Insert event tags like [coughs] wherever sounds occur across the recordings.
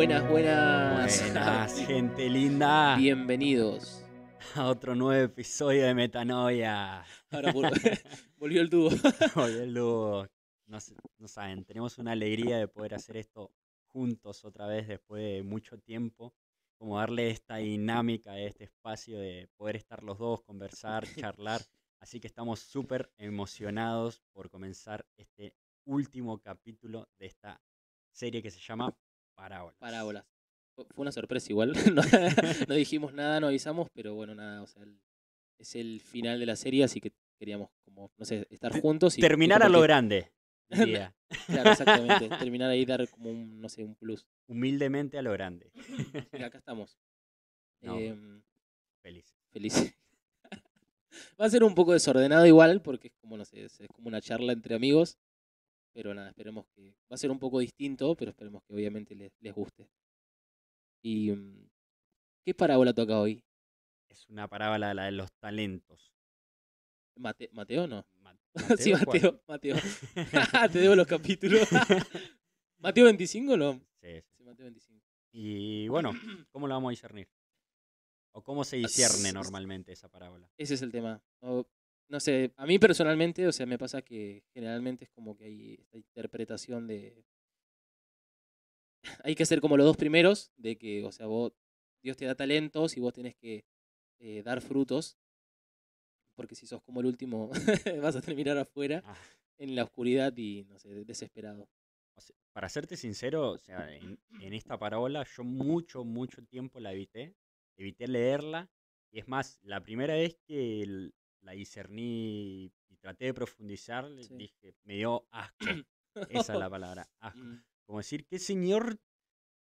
Buenas, buenas. Buenas, [laughs] gente linda. Bienvenidos a otro nuevo episodio de Metanoia. Ahora [laughs] [laughs] volvió el dúo. volvió el dúo. No, saben, tenemos una alegría de poder hacer esto juntos otra vez después de mucho tiempo. Como darle esta dinámica este espacio de poder estar los dos, conversar, charlar. Así que estamos súper emocionados por comenzar este último capítulo de esta serie que se llama Parábolas. Fue una sorpresa igual. [laughs] no, dijimos nada, no avisamos, pero bueno, nada, o sea, es el final de la serie, así que queríamos como, no sé, estar juntos y. Terminar a lo grande. [laughs] exactamente. Terminar ahí dar como un, no sé, un plus. Humildemente a lo grande. acá estamos. [laughs] Em, feliz. Feliz. Va a ser un poco desordenado igual, porque es como, no sé, es como una charla entre amigos. Pero nada, esperemos que. Va a ser un poco distinto, pero esperemos que obviamente les, les guste. ¿Y mm, qué parábola toca hoy? Es una parábola la de los talentos. Mate, ¿Mateo no? [laughs] sí, Mateo. Mateo. [laughs] [laughs] Te debo los capítulos. ¿Mateo 25 no? Sí, sí. Mateo 25. Y bueno, ¿cómo lo vamos a discernir? ¿O cómo se ah, discierne normalmente esa parábola? Ese es el tema no sé, a mí personalmente, o sea, me pasa que generalmente es como que hay esta interpretación de... hay que ser como los dos primeros, de que, o sea, vos, Dios te da talentos y vos tenés que eh, dar frutos, porque si sos como el último, [laughs] vas a terminar afuera, ah. en la oscuridad y, no sé, desesperado. para serte sincero, o sea, en, en esta parábola yo mucho, mucho tiempo la evité, evité leerla, y es más, la primera vez que el, discerní y, traté de profundizar, dije, me dio asco. [coughs] Esa es la palabra, asco. Mm. Como decir, qué señor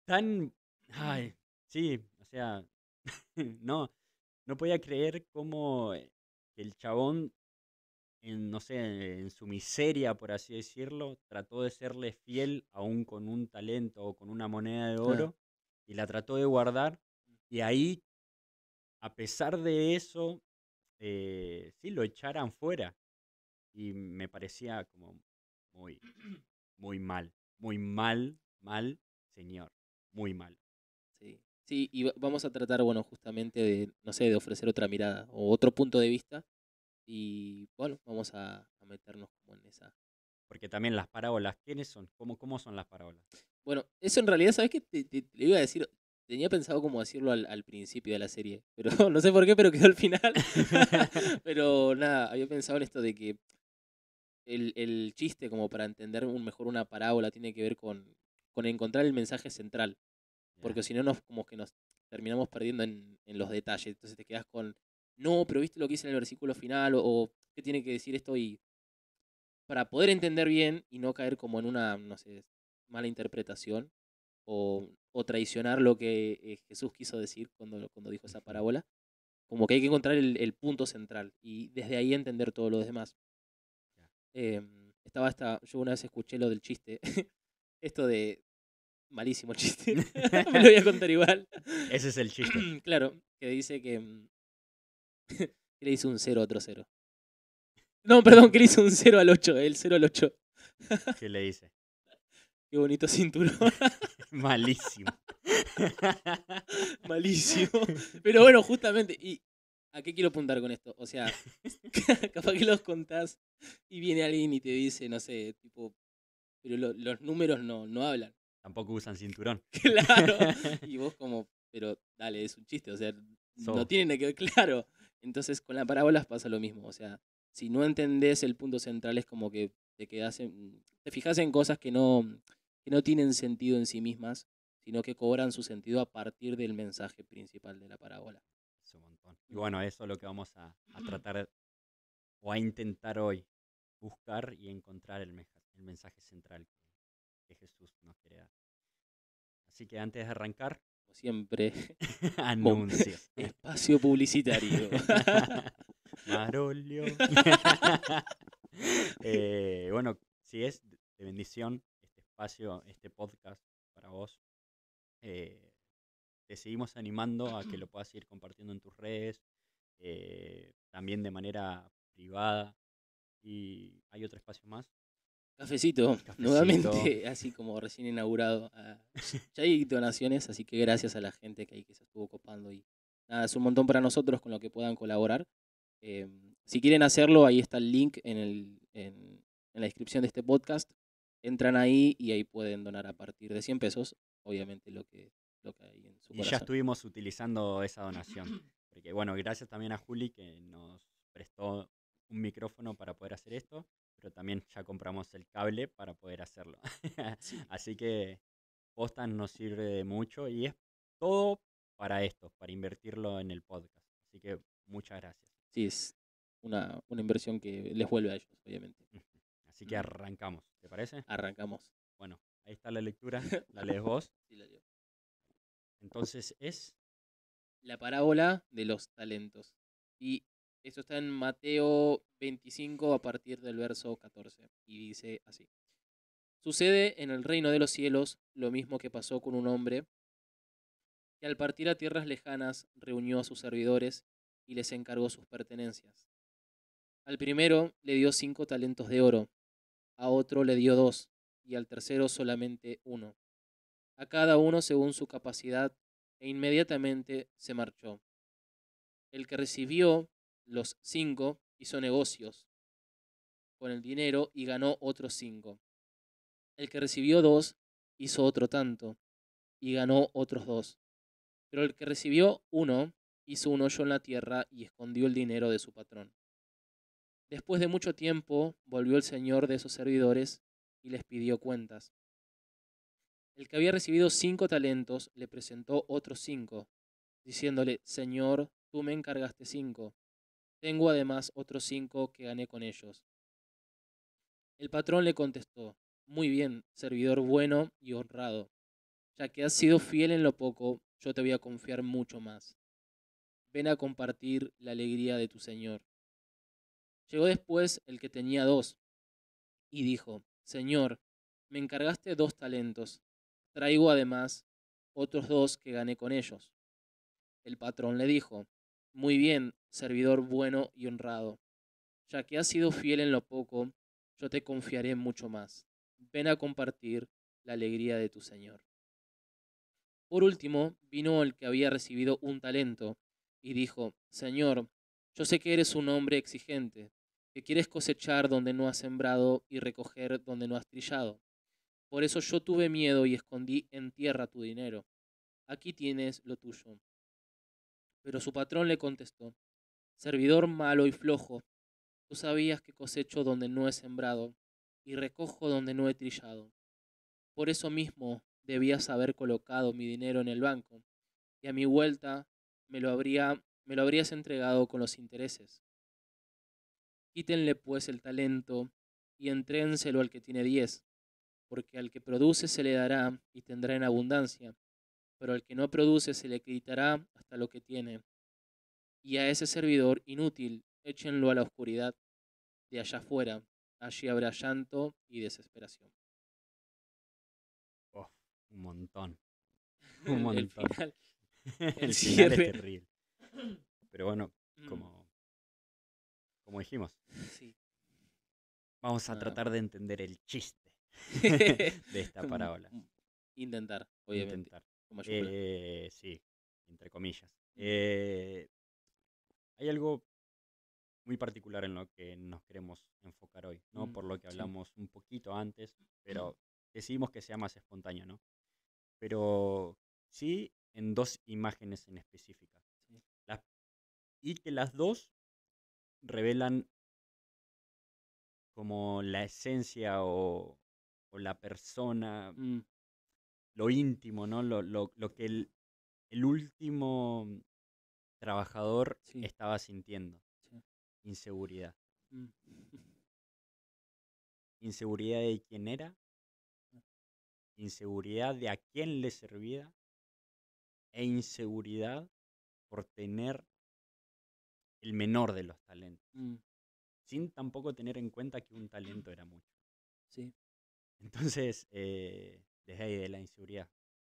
tan... Ay, sí, o sea, [laughs] no, no podía creer cómo eh, el chabón, en, no sé, en su miseria, por así decirlo, trató de serle fiel aún con un talento o con una moneda de oro y la trató de guardar. Mm. Y ahí, a pesar de eso, eh, sí, lo echaran fuera. Y me parecía como muy, muy mal, muy mal, mal, señor, muy mal. Sí, sí, y vamos a tratar, bueno, justamente de, no sé, de ofrecer otra mirada o otro punto de vista. Y bueno, vamos a, meternos como en esa. Porque también las parábolas, ¿quiénes son? ¿Cómo, cómo son las parábolas? Bueno, eso en realidad, ¿sabes qué? Te, iba a decir, Tenía pensado como decirlo al, principio de la serie, pero [laughs] no sé por qué, pero quedó al final. [laughs] pero nada, había pensado en esto de que el, el chiste, como para entender mejor una parábola, tiene que ver con, con encontrar el mensaje central. Porque si no, nos, como que nos terminamos perdiendo en, los detalles. Entonces te quedas con, no, pero viste lo que hice en el versículo final, o, o qué tiene que decir esto, y para poder entender bien y no caer como en una, no sé, mala interpretación o o traicionar lo que eh, Jesús quiso decir cuando, cuando dijo esa parábola. Como que hay que encontrar el, punto central y desde ahí entender todo lo demás. Em, estaba hasta, yo una vez escuché lo del chiste, [laughs] esto de malísimo chiste, [laughs] me lo voy a contar igual. [laughs] Ese es el chiste. [clears throat] claro, que dice que, mm, que le hizo un cero a otro cero. No, perdón, que le hizo un cero al ocho, el cero al ocho. ¿Qué le dice? Qué bonito cinturón. [laughs] Malísimo. [laughs] Malísimo. Pero bueno, justamente, ¿y a qué quiero apuntar con esto? O sea, [laughs] capaz que los contás y viene alguien y te dice, no sé, tipo, pero los números no, no hablan. Tampoco usan cinturón. claro. Y vos como, pero dale, es un chiste, o sea, no tiene que ver claro. Entonces con las parábolas pasa lo mismo, o sea, si no entendés el punto central es como que te quedás te fijas en cosas que no, que no tienen sentido en sí mismas, sino que cobran su sentido a partir del mensaje principal de la parábola. Y bueno, eso es lo que vamos a, tratar o a intentar hoy, buscar y encontrar el, el mensaje central que, Jesús nos quiere dar. Así que antes de arrancar... Como siempre, [laughs] [laughs] anuncio. [laughs] Espacio publicitario. Marolio. Eh, bueno, si es de bendición espacio, este podcast para vos. Eh, te seguimos animando a que lo puedas ir compartiendo en tus redes, eh, también de manera privada. ¿Y hay otro espacio más? Cafecito, nuevamente, [laughs] así como recién inaugurado. Ah, [laughs] ya hay donaciones, así que gracias a la gente que ahí que se estuvo copando. Y nada, es un montón para nosotros con lo que puedan colaborar. Em, si quieren hacerlo, ahí está el link en, el, en la descripción de este podcast entran ahí y ahí pueden donar a partir de 100 pesos, obviamente lo que, lo que hay en su Y ya estuvimos utilizando esa donación. [clears throat] Porque bueno, gracias también a Juli que nos prestó un micrófono para poder hacer esto, pero también ya compramos el cable para poder hacerlo. [laughs] Así que Postan nos sirve mucho y es todo para esto, para invertirlo en el podcast. Así que muchas gracias. Sí, es una inversión que les vuelve a ellos, obviamente. Así que arrancamos. ¿Te parece? Arrancamos. Bueno, ahí está la lectura. [laughs] ¿La lees vos? Entonces es. La parábola de los talentos. Y esto está en Mateo 25 a partir del verso 14. Y dice así. Sucede en el reino de los cielos lo mismo que pasó con un hombre que al partir a tierras lejanas reunió a sus servidores y les encargó sus pertenencias. Al primero le dio cinco talentos de oro, a otro le dio dos, y al tercero solamente uno, a cada uno según su capacidad, e inmediatamente se marchó. El que recibió los cinco hizo negocios con el dinero y ganó otros cinco. El que recibió dos hizo otro tanto y ganó otros dos. Pero el que recibió uno hizo un hoyo en la tierra y escondió el dinero de su patrón. Después de mucho tiempo volvió el señor de esos servidores y les pidió cuentas. El que había recibido cinco talentos le presentó otros cinco, diciéndole, Señor, tú me encargaste cinco. Tengo además otros cinco que gané con ellos. El patrón le contestó, Muy bien, servidor bueno y honrado. Ya que has sido fiel en lo poco, yo te voy a confiar mucho más. Ven a compartir la alegría de tu Señor. Llegó después el que tenía dos y dijo, Señor, me encargaste dos talentos, traigo además otros dos que gané con ellos. El patrón le dijo, Muy bien, servidor bueno y honrado, ya que has sido fiel en lo poco, yo te confiaré mucho más. Ven a compartir la alegría de tu Señor. Por último, vino el que había recibido un talento y dijo, Señor, yo sé que eres un hombre exigente, que quieres cosechar donde no has sembrado y recoger donde no has trillado. Por eso yo tuve miedo y escondí en tierra tu dinero. Aquí tienes lo tuyo. Pero su patrón le contestó, Servidor malo y flojo, tú sabías que cosecho donde no he sembrado y recojo donde no he trillado. Por eso mismo debías haber colocado mi dinero en el banco, y a mi vuelta me lo habría me lo habrías entregado con los intereses. Quítenle pues el talento y entrénselo al que tiene diez, porque al que produce se le dará y tendrá en abundancia, pero al que no produce se le quitará hasta lo que tiene. Y a ese servidor inútil échenlo a la oscuridad, de allá afuera, allí habrá llanto y desesperación. Oh, un montón. [laughs] Un montón. [laughs] el final, es terrible. Pero bueno, mm. como, como dijimos, vamos a tratar de entender el chiste [laughs] de esta parábola. Intentar, obviamente. Intentar. Eh, sí, entre comillas. Eh, hay algo muy particular en lo que nos queremos enfocar hoy, ¿no? Mm, Por lo que hablamos un poquito antes, pero decidimos que sea más espontáneo, ¿no? Pero sí en dos imágenes en específica y que las dos revelan como la esencia o, la persona, mm, lo íntimo, ¿no? Lo, lo, que el, último trabajador estaba sintiendo. Inseguridad. Mm. [laughs] Inseguridad de quién era, mm. inseguridad de a quién le servía e inseguridad por tener el menor de los talentos. Mm. Sin tampoco tener en cuenta que un talento era mucho. Sí. Entonces, eh, desde ahí de la inseguridad.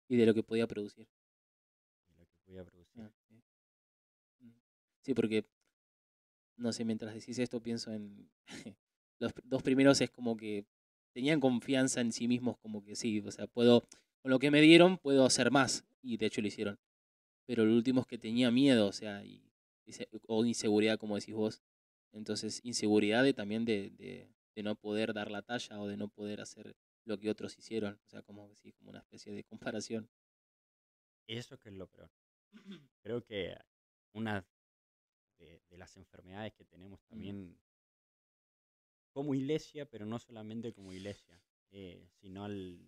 Y de lo que podía producir. De lo que podía producir. Ah, mm. Sí, porque, no sé, mientras decís esto pienso en [laughs] los dos primeros es como que tenían confianza en sí mismos, como que sí, o sea, puedo, con lo que me dieron puedo hacer más, y de hecho lo hicieron. Pero lo último es que tenía miedo, o sea, y o inseguridad, como decís vos. Entonces, inseguridad de, también de, de, no poder dar la talla o de no poder hacer lo que otros hicieron. O sea, como, como una especie de comparación. Eso que es lo peor. Creo que una de, las enfermedades que tenemos también como iglesia, pero no solamente como iglesia, eh, sino al,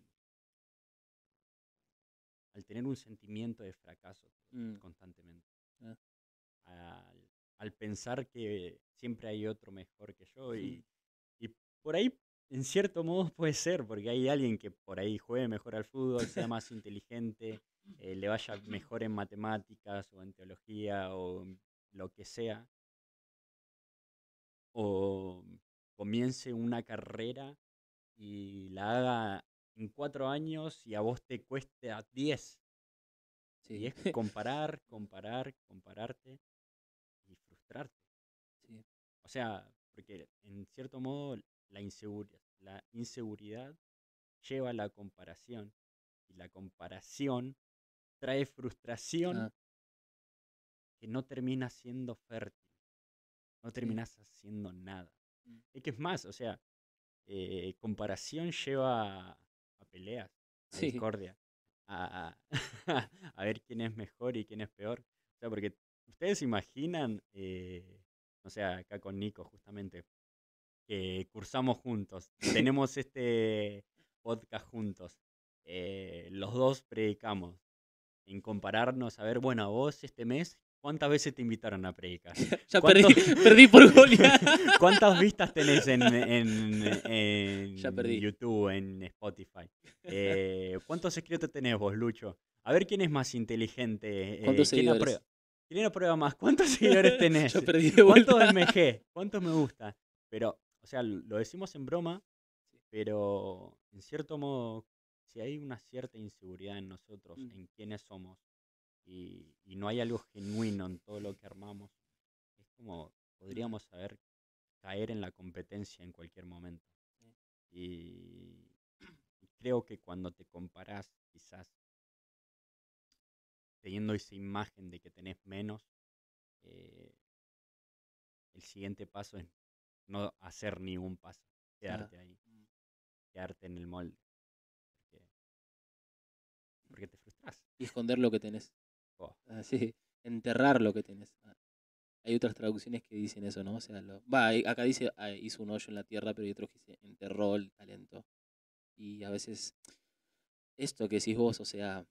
al tener un sentimiento de fracaso mm. constantemente. Ah al, pensar que siempre hay otro mejor que yo. Y, y por ahí, en cierto modo, puede ser, porque hay alguien que por ahí juegue mejor al fútbol, sea más inteligente, eh, le vaya mejor en matemáticas o en teología o lo que sea. O comience una carrera y la haga en cuatro años y a vos te cueste a diez. Sí. es [laughs] comparar, comparar, compararte. O sea, porque en cierto modo la, inseguridad, la inseguridad lleva a la comparación y la comparación trae frustración que no termina siendo fértil, no terminas haciendo nada. Mm. Es que es más, o sea, eh, comparación lleva a, peleas, a discordia, a, [laughs] a, ver quién es mejor y quién es peor. O sea, porque ¿Ustedes se imaginan, eh, o sea, acá con Nico justamente, que cursamos juntos, [laughs] tenemos este podcast juntos, eh, los dos predicamos, en compararnos, a ver, bueno, a vos este mes, ¿cuántas veces te invitaron a predicar? [laughs] ya perdí, [laughs] perdí por gol. ¿Cuántas vistas tenés en, YouTube, en Spotify? Eh, ¿Cuántos escritos tenés vos, Lucho? A ver quién es más inteligente. ¿Cuántos la prueba prueba más. ¿Cuántos [laughs] seguidores tenés? Yo perdí de ¿Cuántos MG? ¿Cuántos me gusta? Pero, o sea, lo decimos en broma, pero en cierto modo, si hay una cierta inseguridad en nosotros, mm. en quiénes somos, y, no hay algo genuino en todo lo que armamos, es como podríamos saber caer en la competencia en cualquier momento. Y, y creo que cuando te comparás quizás teniendo esa imagen de que tenés menos, eh, el siguiente paso es no hacer ningún paso, quedarte ahí, quedarte en el molde. Porque, te frustras. Y esconder lo que tenés. Oh. Así, ah, enterrar lo que tenés. Ah, hay otras traducciones que dicen eso, ¿no? O sea, lo, va, acá dice ah, hizo un hoyo en la tierra, pero hay otros que dicen enterró el talento. Y a veces esto que decís vos, o sea,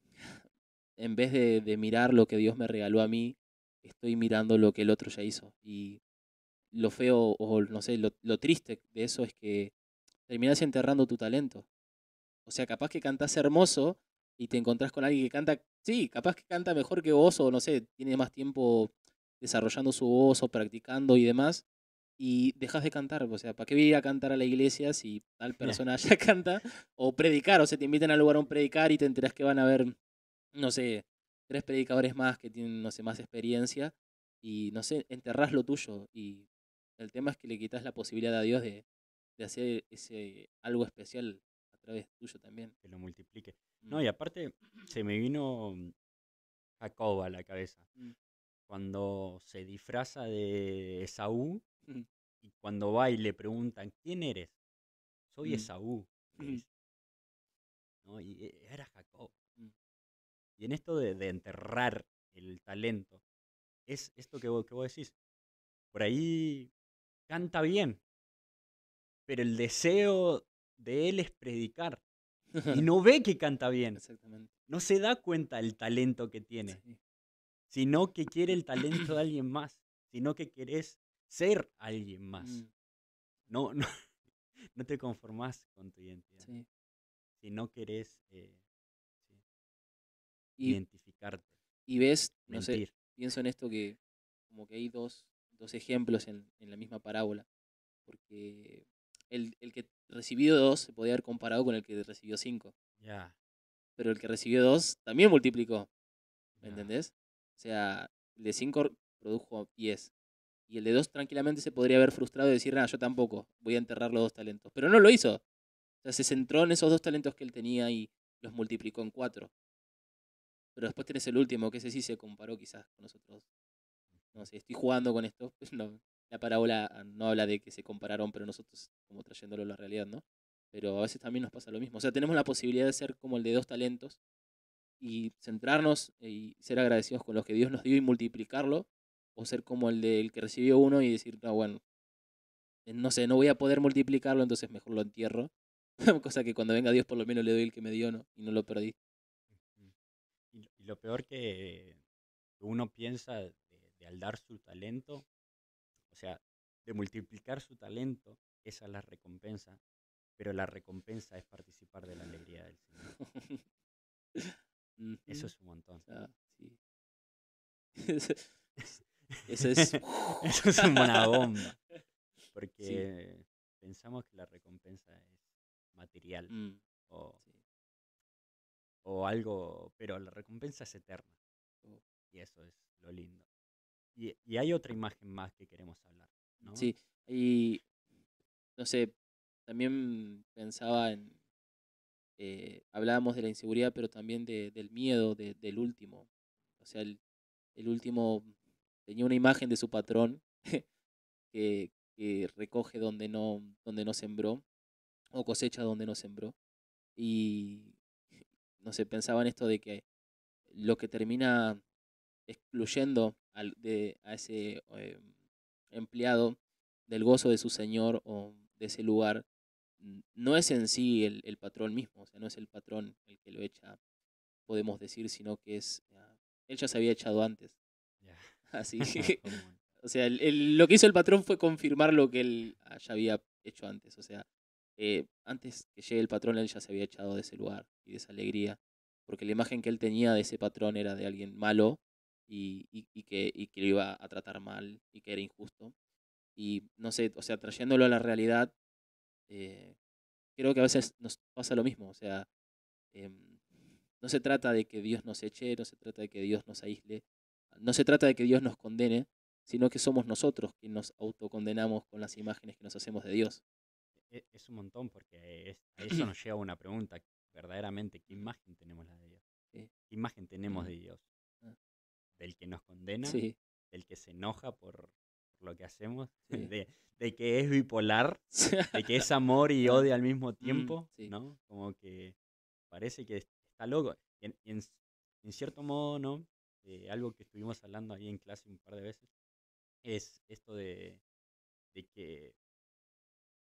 en vez de, mirar lo que Dios me regaló a mí, estoy mirando lo que el otro ya hizo. Y lo feo o no sé, lo, triste de eso es que terminás enterrando tu talento. O sea, capaz que cantás hermoso y te encontrás con alguien que canta, sí, capaz que canta mejor que vos o no sé, tiene más tiempo desarrollando su voz o practicando y demás, y dejas de cantar. O sea, ¿para qué voy a cantar a la iglesia si tal persona [laughs] ya canta? O predicar, o se te invitan al lugar a predicar y te enterás que van a ver no sé, tres predicadores más que tienen, no sé, más experiencia y, no sé, enterrás lo tuyo. Y el tema es que le quitas la posibilidad a Dios de, de hacer ese algo especial a través tuyo también. Que lo multiplique. No, y mm. aparte se me vino Jacob a la cabeza. Mm. Cuando se disfraza de Esaú mm. y cuando va y le preguntan, ¿quién eres? Soy Esaú. ¿no? Y eh, era Jacob. Y en esto de, enterrar el talento, es esto que vos, que vos decís. Por ahí canta bien, pero el deseo de él es predicar. Y [laughs] no ve que canta bien. No se da cuenta el talento que tiene, sino que quiere el talento de [clears throat] alguien más, sino que querés ser alguien más. Mm. No, no, [laughs] no te conformás con tu identidad. Si no querés eh, y, Y ves, no sé, pienso en esto que como que hay dos, dos ejemplos en, la misma parábola, porque el, que recibió dos se podía haber comparado con el que recibió cinco. Ya. Pero el que recibió dos también multiplicó. ¿Me entendés? O sea, el de cinco produjo diez. Y el de dos tranquilamente se podría haber frustrado y decir, no, ah, yo tampoco, voy a enterrar los dos talentos. Pero no lo hizo. O sea, se centró en esos dos talentos que él tenía y los multiplicó en cuatro. Pero después tenés el último, que ese sí se comparó quizás con nosotros. No sé, estoy jugando con esto. Pues [laughs] no, la parábola ah, no habla de que se compararon, pero nosotros como trayéndolo a la realidad, ¿no? Pero a veces también nos pasa lo mismo. O sea, tenemos la posibilidad de ser como el de dos talentos y centrarnos y ser agradecidos con los que Dios nos dio y multiplicarlo, o ser como el del que recibió uno y decir, no, bueno, eh, no sé, no voy a poder multiplicarlo, entonces mejor lo entierro. [laughs] Cosa que cuando venga Dios por lo menos le doy el que me dio, ¿no? Y no lo perdí. Y lo peor que uno piensa de, al dar su talento, o sea, de multiplicar su talento, esa es la recompensa, pero la recompensa es participar de la alegría del Señor. Eso es un montón. Ah, [laughs] [laughs] Eso es, una bomba. Porque pensamos que la recompensa es material mm, o o algo, pero la recompensa es eterna. Y eso es lo lindo. Y, y, hay otra imagen más que queremos hablar. Sí, y no sé, también pensaba en, eh, hablábamos de la inseguridad, pero también del miedo del último. O sea, el, el, último tenía una imagen de su patrón [laughs] que, que, recoge donde no, donde no sembró o cosecha donde no sembró. Y no sé, pensaba en esto de que lo que termina excluyendo al, de, a ese eh, empleado del gozo de su señor o de ese lugar no es en sí el, patrón mismo, o sea, no es el patrón el que lo echa, podemos decir, sino que es, ah, él ya se había echado antes. [laughs] Así [laughs] o sea, el, lo que hizo el patrón fue confirmar lo que él ya había hecho antes, o sea, eh, antes que llegue el patrón, él ya se había echado de ese lugar y de esa alegría, porque la imagen que él tenía de ese patrón era de alguien malo y, que, lo iba a tratar mal y que era injusto. Y no sé, o sea, trayéndolo a la realidad, eh, creo que a veces nos pasa lo mismo, o sea, em, no se trata de que Dios nos eche, no se trata de que Dios nos aísle, no se trata de que Dios nos condene, sino que somos nosotros quienes nos autocondenamos con las imágenes que nos hacemos de Dios. E-, es, un montón porque a eso nos [clears throat] lleva una pregunta. Verdaderamente, ¿qué imagen tenemos la de Dios? ¿Qué imagen tenemos de Dios? Ah. ¿Del que nos condena? ¿Del que se enoja por, lo que hacemos? [laughs] De, que es bipolar, [laughs] de que es amor y ah. odio al mismo mm, tiempo, ¿no? Como que parece que está loco. en, cierto modo, ¿no? Eh, algo que estuvimos hablando ahí en clase un par de veces es esto de, de que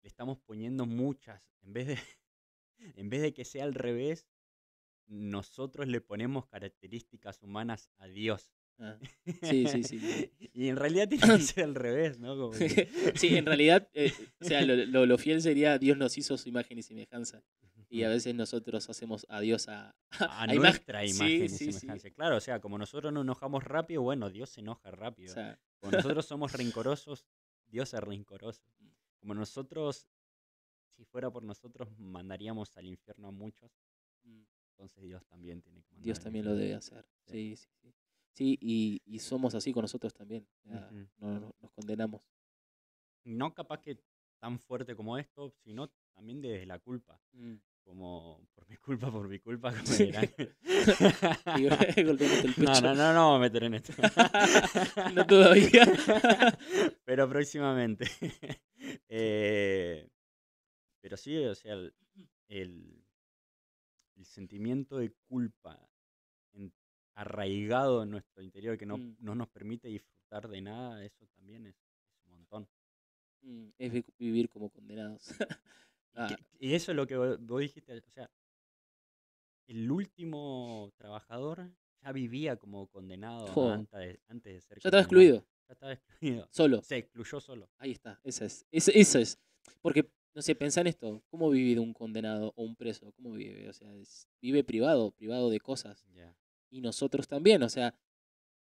le estamos poniendo muchas. En vez de, [laughs] en vez de que sea al revés, nosotros le ponemos características humanas a Dios. Ah. sí, sí, sí. [laughs] y en realidad tiene que [coughs] ser al revés, ¿no? [laughs] sí, en realidad, eh, o sea, lo, fiel sería Dios nos hizo su imagen y semejanza. Y a veces nosotros hacemos a Dios a, nuestra imagen y semejanza. Claro, o sea, como nosotros nos enojamos rápido, bueno, Dios se enoja rápido. nosotros somos rencorosos, Dios es rencoroso. Como nosotros, si fuera por nosotros, mandaríamos al infierno a muchos. Mm. Entonces Dios también tiene que mandar. Dios también lo debe hacer. Sí, sí, sí. Sí, y, y somos así con nosotros también. nos condenamos. No capaz que tan fuerte como esto, sino también desde la culpa. Mm. Como por mi culpa, por mi culpa, [laughs] como [laughs] el [laughs] no, no, no, no vamos a meter en esto. no todavía. Pero próximamente. Eh, pero sí, o sea, el, sentimiento de culpa arraigado en nuestro interior que no, mm. no, nos permite disfrutar de nada, eso también es, un montón. Mm, es vivir como condenados. [laughs] Ah. y, eso es lo que vos, dijiste, o sea, el último trabajador ya vivía como condenado antes, de, antes de ser. Ya estaba excluido. Solo. Se excluyó solo. Ahí está, esa es. Eso, es. Porque, no sé, pensá en esto. ¿Cómo vivido un condenado o un preso? ¿Cómo vive? O sea, vive privado, privado de cosas. Y nosotros también, o sea,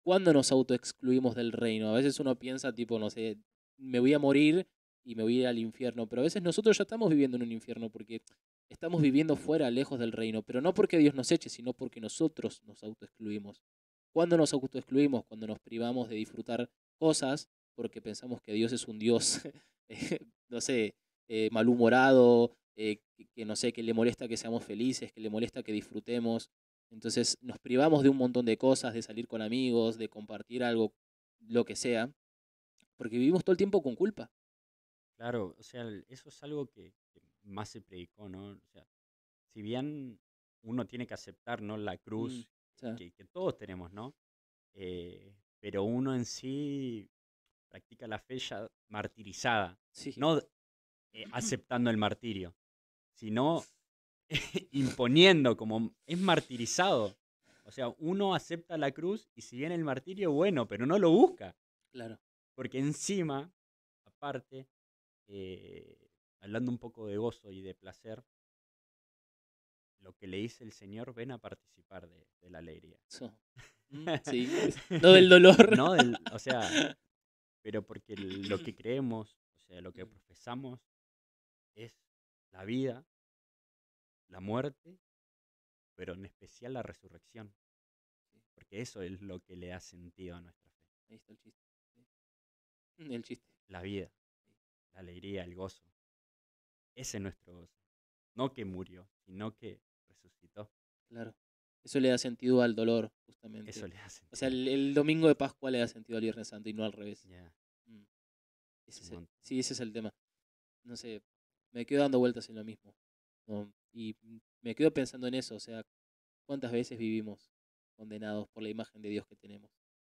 ¿cuándo nos autoexcluimos del reino? A veces uno piensa, tipo, no sé, me voy a morir y me voy a ir al infierno. Pero a veces nosotros ya estamos viviendo en un infierno porque estamos viviendo fuera, lejos del reino. Pero no porque Dios nos eche, sino porque nosotros nos autoexcluimos. ¿Cuándo nos autoexcluimos? Cuando nos privamos de disfrutar cosas porque pensamos que Dios es un Dios, [laughs] eh, no sé, eh, malhumorado, eh, que, no sé, que le molesta que seamos felices, que le molesta que disfrutemos. Entonces nos privamos de un montón de cosas, de salir con amigos, de compartir algo, lo que sea, porque vivimos todo el tiempo con culpa. Claro, o sea, eso es algo que, más se predicó, ¿no? O sea, si bien uno tiene que aceptar, ¿no? La mm, cruz que, que, todos tenemos, ¿no? Eh, pero uno en sí practica la fe ya martirizada, no eh, [clears throat] aceptando el martirio, sino [laughs] imponiendo como es martirizado. O sea, uno acepta la cruz y si viene el martirio, bueno, pero no lo busca. Claro. Porque encima, aparte, eh, hablando un poco de gozo y de placer, lo que le dice el Señor, ven a participar de, la alegría. Sí. Mm, sí. [laughs] no del dolor. No o sea, [laughs] pero porque lo que creemos, o sea, lo que mm. profesamos es la vida, la muerte, pero en especial la resurrección. Porque eso es lo que le da sentido a nuestra fe. Ahí está el chiste. El chiste. La vida, la alegría, el gozo. Ese es nuestro gozo. No que murió, sino que Claro. Eso le da sentido al dolor, justamente. Eso le da O sea, el, domingo de Pascua le da sentido al Viernes Santo y no al revés. Mm. sí, ese es el tema. No sé, me quedo dando vueltas en lo mismo. Y me quedo pensando en eso, o sea, cuántas veces vivimos condenados por la imagen de Dios que tenemos.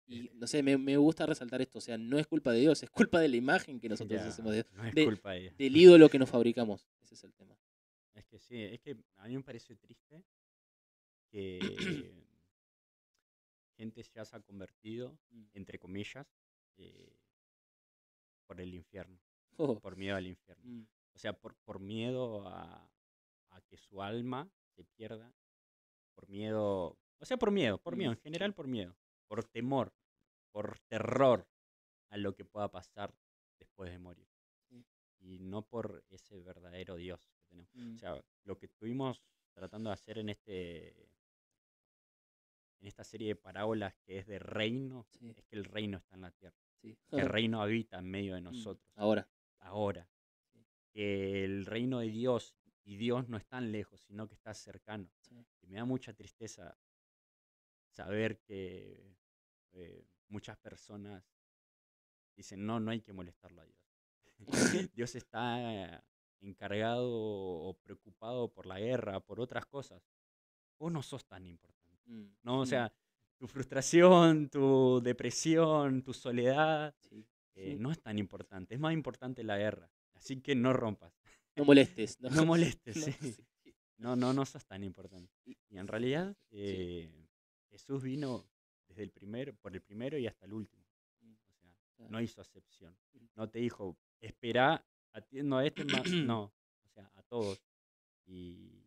Y no sé, me, me, gusta resaltar esto, o sea, no es culpa de Dios, es culpa de la imagen que nosotros hacemos de Dios, del ídolo que nos fabricamos, ese es el tema. Es que sí, es que a mí me parece triste [clears throat] que gente ya se ha convertido, mm. entre comillas, eh, por el infierno, oh. por miedo al infierno. Mm. O sea, por, por miedo a, que su alma se pierda, por miedo, o sea, por miedo, por miedo, en general por miedo, por temor, por terror a lo que pueda pasar después de morir. Y no por ese verdadero Dios o mm. sea, lo que estuvimos tratando de hacer en este en esta serie de parábolas que es de reino, es que el reino está en la tierra. Que el reino habita en medio de mm, nosotros. Ahora. Ahora. Que el reino de Dios y Dios no están lejos, sino que está cercano. Y me da mucha tristeza saber que eh, muchas personas dicen, no, no hay que molestarlo a Dios. [laughs] Dios está encargado o preocupado por la guerra, por otras cosas, vos no sos tan importante. Mm, ¿no? O mm. sea, tu frustración, tu depresión, tu soledad, eh, no es tan importante. Es más importante la guerra. Así que no rompas. No molestes. [laughs] No, [laughs] molestes, no, no, no, sos tan importante. Y en realidad, eh, Jesús vino desde el primero, por el primero y hasta el último. Mm, o sea, no hizo excepción No te dijo, espera atiendo a este más, [clears throat] no, o sea, a todos. Y,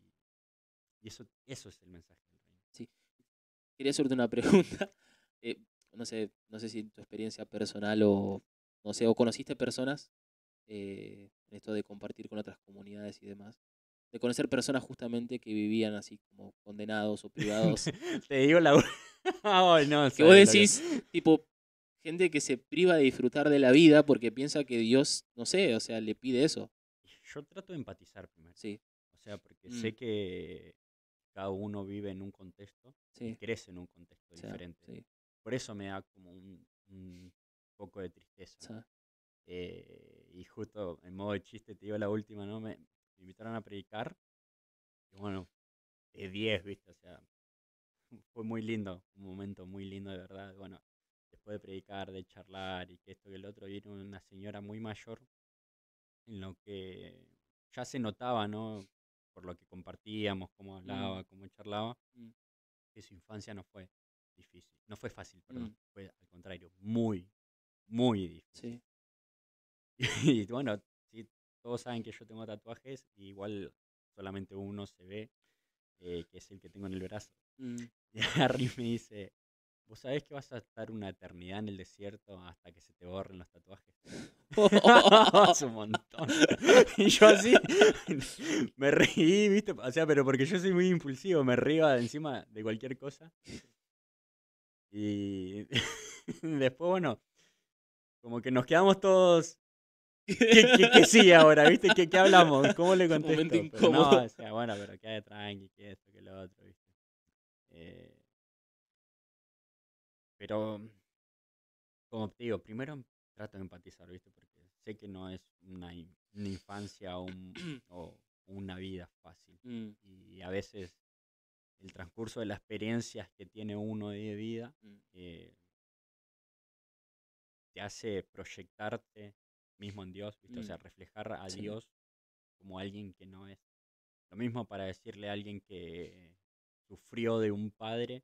y eso, eso es el mensaje Sí. Quería hacerte una [laughs] pregunta. Eh, no, sé, no sé si en tu experiencia personal o, no sé, o conociste personas eh, en esto de compartir con otras comunidades y demás. De conocer personas justamente que vivían así como condenados o privados. [laughs] Te digo la... [laughs] que vos decís, tipo, Gente que se priva de disfrutar de la vida porque piensa que Dios, no sé, o sea, le pide eso. Yo trato de empatizar primero. Sí. O sea, porque mm. sé que cada uno vive en un contexto y crece en un contexto diferente. Por eso me da como un, poco de tristeza. Eh, y justo en modo de chiste te digo la última, ¿no? Me, invitaron a predicar. Y bueno, de 10, ¿viste? O sea, fue muy lindo, un momento muy lindo de verdad. Bueno, después de predicar, de charlar y que esto y el otro, viene una señora muy mayor, en lo que ya se notaba, ¿no? Por lo que compartíamos, cómo mm. hablaba, cómo charlaba, mm. que su infancia no fue difícil, no fue fácil, perdón, mm. fue al contrario, muy, muy difícil. [laughs] Y, bueno, si todos saben que yo tengo tatuajes, y igual solamente uno se ve, eh, que es el que tengo en el brazo. [laughs] Y Harry me dice, ¿Vos sabés que vas a estar una eternidad en el desierto hasta que se te borren los tatuajes? [laughs] un montón. y yo así [laughs] me reí, ¿viste? O sea, pero porque yo soy muy impulsivo, me río encima de cualquier cosa. Y [laughs] después, bueno, como que nos quedamos todos. ¿Qué, sí ahora? ¿Viste? ¿Qué, ¿Qué, hablamos? ¿Cómo le contesto? no, o sea, bueno, pero qué tranqui, que esto, que lo otro, ¿viste? Eh pero, como te digo, primero em, trato de empatizar, ¿viste? Porque sé que no es una, infancia o, un, [clears throat] o, una vida fácil. Mm. Y a veces el transcurso de las experiencias que tiene uno de vida mm. eh, te hace proyectarte mismo en Dios, ¿viste? O sea, mm. reflejar a Dios como alguien que no es. Lo mismo para decirle a alguien que sufrió de un padre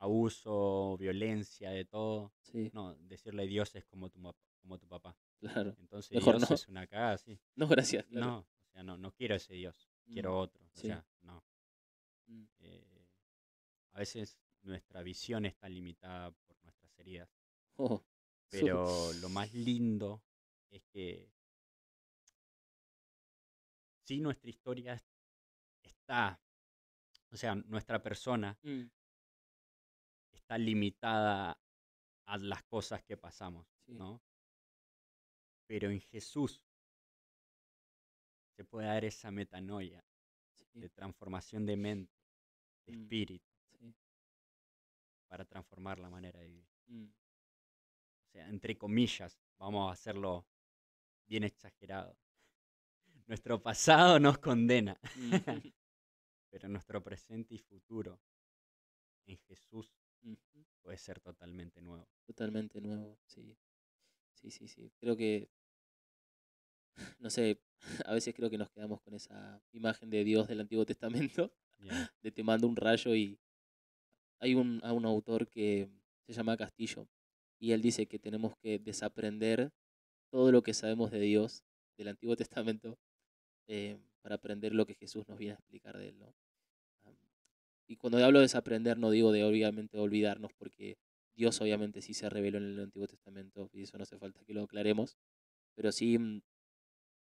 abuso, violencia, de todo. Sí. No, decirle Dios es como tu, como tu papá. Claro. Entonces Mejor Dios no. es una cagada, sí. [laughs] No, gracias. No, o sea, no, no quiero ese Dios, mm, quiero otro. O sea, no. Mm. Eh, a veces nuestra visión está limitada por nuestras heridas. Oh, Pero lo más lindo es que si nuestra historia está, o sea, nuestra persona mm está limitada a las cosas que pasamos, ¿no? Pero en Jesús se puede dar esa metanoia de transformación de mente, de mm, espíritu, para transformar la manera de vivir. Mm. O sea, entre comillas, vamos a hacerlo bien exagerado. [laughs] Nuestro pasado nos condena, mm. [laughs] pero nuestro presente y futuro en Jesús puede ser totalmente nuevo. Totalmente nuevo, sí. Sí, sí, sí. Creo que, [laughs] no sé, [laughs] a veces creo que nos quedamos con esa imagen de Dios del Antiguo Testamento, [laughs] de te mando un rayo y hay un, a un autor que se llama Castillo y él dice que tenemos que desaprender todo lo que sabemos de Dios del Antiguo Testamento eh, para aprender lo que Jesús nos viene a explicar de él, ¿no? Y cuando hablo de desaprender no digo de obviamente olvidarnos, porque Dios obviamente sí se reveló en el Antiguo Testamento y eso no hace falta que lo aclaremos, pero sí mm,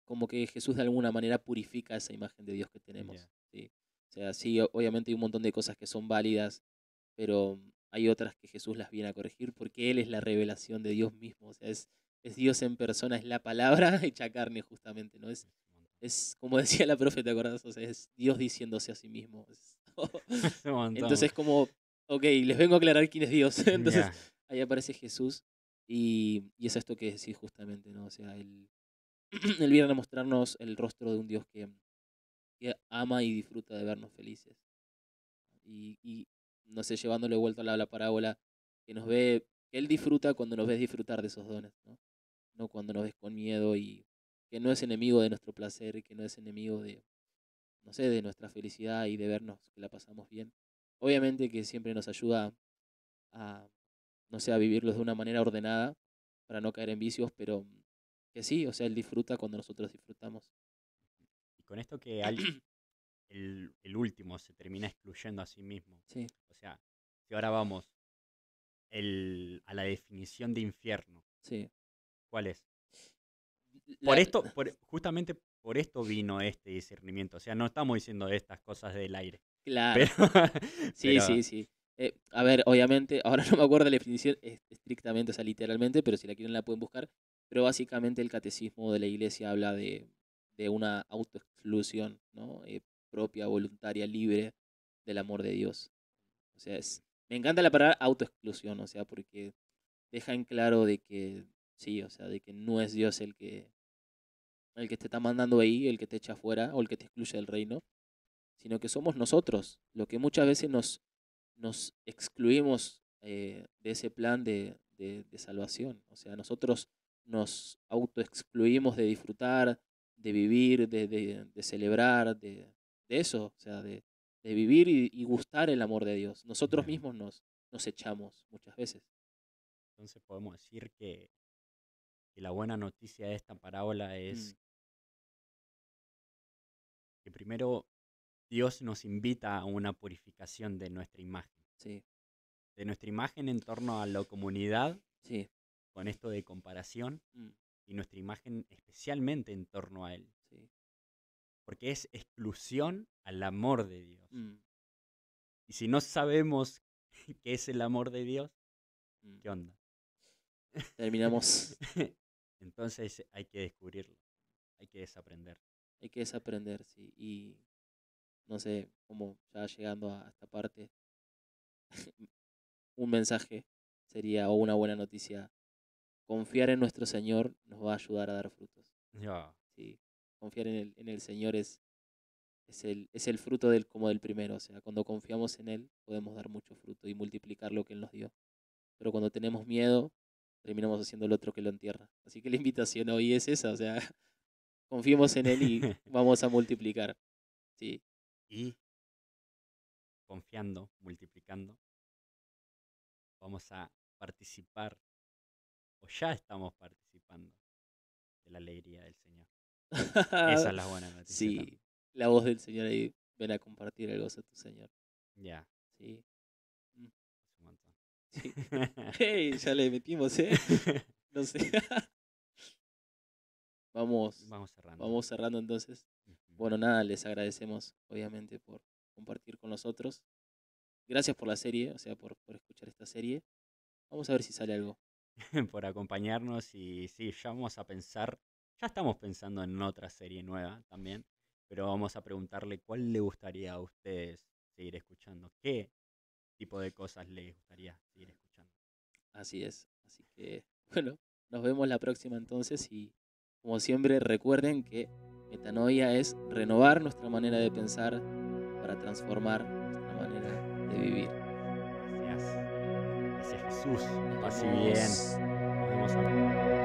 como que Jesús de alguna manera purifica esa imagen de Dios que tenemos. ¿sí? O sea, sí, obviamente hay un montón de cosas que son válidas, pero mm, hay otras que Jesús las viene a corregir porque Él es la revelación de Dios mismo. O sea, es, es Dios en persona, es la palabra [laughs] hecha carne justamente, ¿no? Es, es como [laughs] decía la profeta, ¿te acordás? O sea, es Dios diciéndose a sí mismo. [laughs] Entonces como, ok, les vengo a aclarar quién es Dios. [laughs] Entonces ahí aparece Jesús y, es esto que decís justamente, ¿no? O sea, él, [clears throat] viene a mostrarnos el rostro de un Dios que, ama y disfruta de vernos felices. Y, no sé, llevándole vuelta a la, la parábola, que nos ve, él disfruta cuando nos ves disfrutar de esos dones, ¿no? No cuando nos ves con miedo y que no es enemigo de nuestro placer que no es enemigo de, no sé, de nuestra felicidad y de vernos que la pasamos bien. Obviamente que siempre nos ayuda a, no sé, a vivirlos de una manera ordenada para no caer en vicios, pero que sí, o sea, él disfruta cuando nosotros disfrutamos. Y con esto que alguien, el, último se termina excluyendo a sí mismo. Sí. O sea, si ahora vamos a la definición de infierno. Sí. ¿Cuál es? Por esto, por, justamente por esto vino este discernimiento. O sea, no estamos diciendo de estas cosas del aire. Claro. [laughs] sí, sí, sí. Eh, a ver, obviamente, [laughs] ahora no me acuerdo la definición estrictamente, o sea, literalmente, pero si la quieren la pueden buscar. Pero básicamente el catecismo de la iglesia habla de, una autoexclusión ¿no? Eh, propia, voluntaria, libre del amor de Dios. O sea, es, me encanta la palabra autoexclusión, o sea, porque deja en claro de que sí, o sea, de que no es Dios el que el que te está mandando ahí, el que te echa fuera o el que te excluye del reino, sino que somos nosotros, lo que muchas veces nos, nos excluimos eh, de ese plan de, salvación. O sea, nosotros nos autoexcluimos de disfrutar, de vivir, de, de celebrar, de, eso, o sea, de, vivir y, y, gustar el amor de Dios. Nosotros mismos nos, nos echamos muchas veces. Entonces podemos decir que y la buena noticia de esta parábola mm. es que primero Dios nos invita a una purificación de nuestra imagen. Sí. De nuestra imagen en torno a la comunidad, sí. con esto de comparación, mm. y nuestra imagen especialmente en torno a Él. Porque es exclusión al amor de Dios. Mm. Y si no sabemos [laughs] qué es el amor de Dios, ¿qué onda? Terminamos [laughs] [laughs] Entonces hay que descubrirlo, hay que desaprender. Hay que desaprender, sí. Y no sé, como ya llegando a esta parte, [laughs] un mensaje sería, o una buena noticia, confiar en nuestro Señor nos va a ayudar a dar frutos. ya Sí, confiar en el, en el Señor es, es, el, es el fruto del, como del primero, o sea, cuando confiamos en Él podemos dar mucho fruto y multiplicar lo que Él nos dio. Pero cuando tenemos miedo, terminamos haciendo el otro que lo entierra. Así que la invitación hoy es esa, o sea, [laughs] confiemos en él y [laughs] vamos a multiplicar. Sí. Y confiando, multiplicando, vamos a participar, o ya estamos participando, de la alegría del Señor. Esa es la buena [laughs] noticia. Sí, la voz del Señor ahí, ven a compartir el gozo de tu Señor. Ya. Sí. Sí. [laughs] hey, ya le metimos, ¿eh? [laughs] No sé. [laughs] vamos, vamos cerrando. Vamos cerrando entonces. Bueno, nada, les agradecemos, obviamente, por compartir con nosotros. Gracias por la serie, o sea, por, por escuchar esta serie. Vamos a ver si sale algo. por acompañarnos y sí, ya vamos a pensar, ya estamos pensando en otra serie nueva también, pero vamos a preguntarle cuál le gustaría a ustedes seguir escuchando, qué tipo de cosas le gustaría seguir escuchando. Así es. Así que, [laughs] bueno, nos vemos la próxima entonces y como siempre recuerden que metanoia es renovar nuestra manera de pensar para transformar nuestra manera de vivir. Gracias. Gracias Jesús. Así bien. Nos vemos.